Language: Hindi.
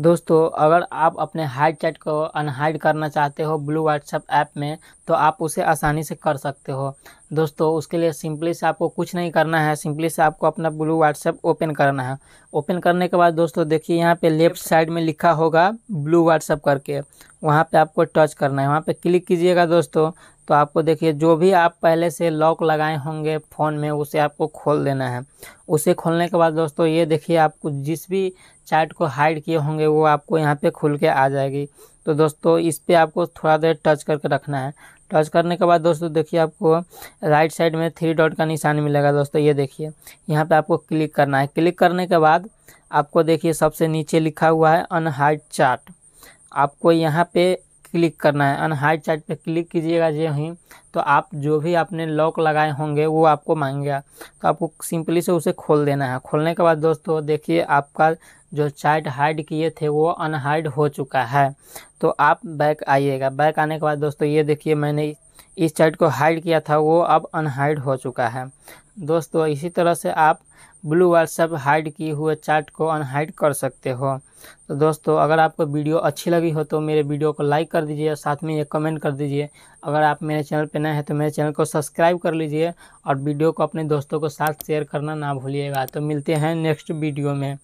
दोस्तों अगर आप अपने हाइड चैट को अनहाइड करना चाहते हो ब्लू व्हाट्सएप ऐप में तो आप उसे आसानी से कर सकते हो दोस्तों उसके लिए सिंपली से आपको कुछ नहीं करना है सिंपली से आपको अपना ब्लू व्हाट्सएप ओपन करना है ओपन करने के बाद दोस्तों देखिए यहाँ पे लेफ्ट साइड में लिखा होगा ब्लू व्हाट्सएप करके वहाँ पे आपको टच करना है वहाँ पे क्लिक कीजिएगा दोस्तों तो आपको देखिए जो भी आप पहले से लॉक लगाए होंगे फ़ोन में उसे आपको खोल देना है उसे खोलने के बाद दोस्तों ये देखिए आपको जिस भी चार्ट को हाइड किए होंगे वो आपको यहाँ पर खुल के आ जाएगी तो दोस्तों इस पर आपको थोड़ा देर टच करके रखना है टच करने के बाद दोस्तों देखिए आपको राइट साइड में थ्री डॉट का निशान मिलेगा दोस्तों ये देखिए यहाँ पे आपको क्लिक करना है क्लिक करने के बाद आपको देखिए सबसे नीचे लिखा हुआ है अनहाइट चार्ट आपको यहाँ पे क्लिक करना है अन हाइट चार्ट पे क्लिक कीजिएगा जो ही तो आप जो भी आपने लॉक लगाए होंगे वो आपको मांगेगा तो आपको सिंपली से उसे खोल देना है खोलने के बाद दोस्तों देखिए आपका जो चार्ट हाइड किए थे वो अनहाइड हो चुका है तो आप बैक आइएगा बैक आने के बाद दोस्तों ये देखिए मैंने इस चार्ट को हाइड किया था वो अब अनहाइड हो चुका है दोस्तों इसी तरह से आप ब्लू वाल सब हाइड किए हुए चार्ट को अनहाइड कर सकते हो तो दोस्तों अगर आपको वीडियो अच्छी लगी हो तो मेरे वीडियो को लाइक कर दीजिए और साथ में ये कमेंट कर दीजिए अगर आप मेरे चैनल पर नए हैं तो मेरे चैनल को सब्सक्राइब कर लीजिए और वीडियो को अपने दोस्तों को साथ शेयर करना ना भूलिएगा तो मिलते हैं नेक्स्ट वीडियो में